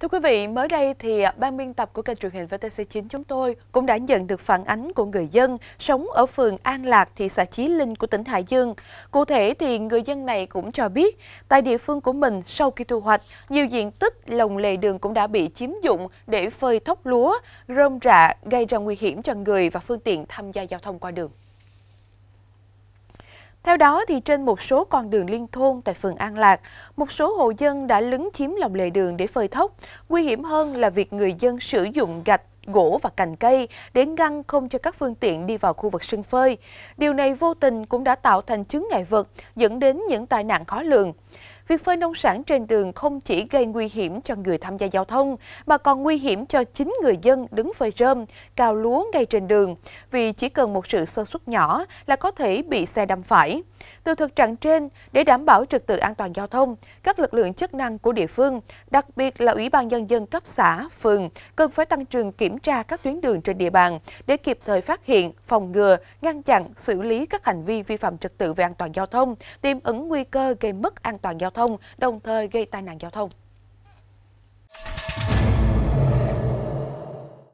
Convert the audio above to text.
Thưa quý vị, mới đây thì ban biên tập của kênh truyền hình VTC9 chúng tôi cũng đã nhận được phản ánh của người dân sống ở phường An Lạc, thị xã Chí Linh của tỉnh Hải Dương. Cụ thể thì người dân này cũng cho biết, tại địa phương của mình sau khi thu hoạch, nhiều diện tích lồng lề đường cũng đã bị chiếm dụng để phơi thóc lúa, rơm rạ gây ra nguy hiểm cho người và phương tiện tham gia giao thông qua đường. Theo đó, thì trên một số con đường liên thôn tại phường An Lạc, một số hộ dân đã lấn chiếm lòng lề đường để phơi thóc. Nguy hiểm hơn là việc người dân sử dụng gạch gỗ và cành cây để ngăn không cho các phương tiện đi vào khu vực sân phơi. Điều này vô tình cũng đã tạo thành chứng ngại vật dẫn đến những tai nạn khó lường việc phơi nông sản trên đường không chỉ gây nguy hiểm cho người tham gia giao thông, mà còn nguy hiểm cho chính người dân đứng phơi rơm, cào lúa ngay trên đường, vì chỉ cần một sự sơ suất nhỏ là có thể bị xe đâm phải. Từ thực trạng trên, để đảm bảo trật tự an toàn giao thông, các lực lượng chức năng của địa phương, đặc biệt là Ủy ban Nhân dân cấp xã, phường, cần phải tăng cường kiểm tra các tuyến đường trên địa bàn để kịp thời phát hiện, phòng ngừa, ngăn chặn, xử lý các hành vi vi phạm trật tự về an toàn giao thông, tiềm ẩn nguy cơ gây mất an toàn giao thông thông, đồng thời gây tai nạn giao thông.